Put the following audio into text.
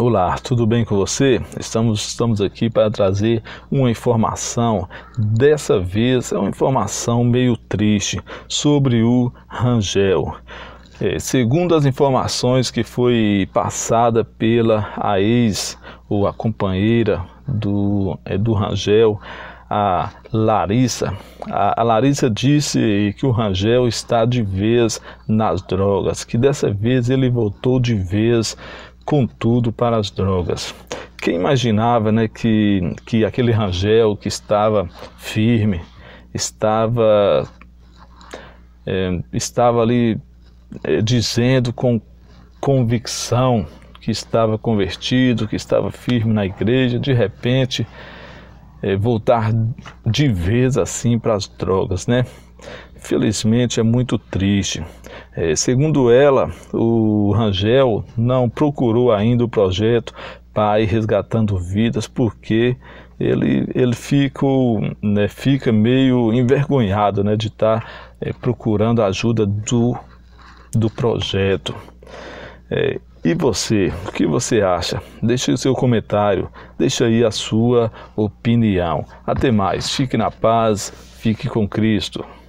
Olá, tudo bem com você? Estamos, estamos aqui para trazer uma informação. Dessa vez é uma informação meio triste sobre o Rangel. É, segundo as informações que foi passada pela a ex ou a companheira do, é, do Rangel, a Larissa. A, a, Larissa disse que o Rangel está de vez nas drogas, que dessa vez ele voltou de vez contudo para as drogas. Quem imaginava né, que, que aquele Rangel que estava firme, estava, é, estava ali é, dizendo com convicção que estava convertido, que estava firme na igreja, de repente é, voltar de vez assim para as drogas, né? Felizmente é muito triste. É, segundo ela, o Rangel não procurou ainda o projeto Pai Resgatando Vidas porque ele, ele fica, né, fica meio envergonhado né, de estar tá, é, procurando a ajuda do, do projeto. É, e você, o que você acha? Deixe o seu comentário, deixe aí a sua opinião. Até mais, fique na paz, fique com Cristo.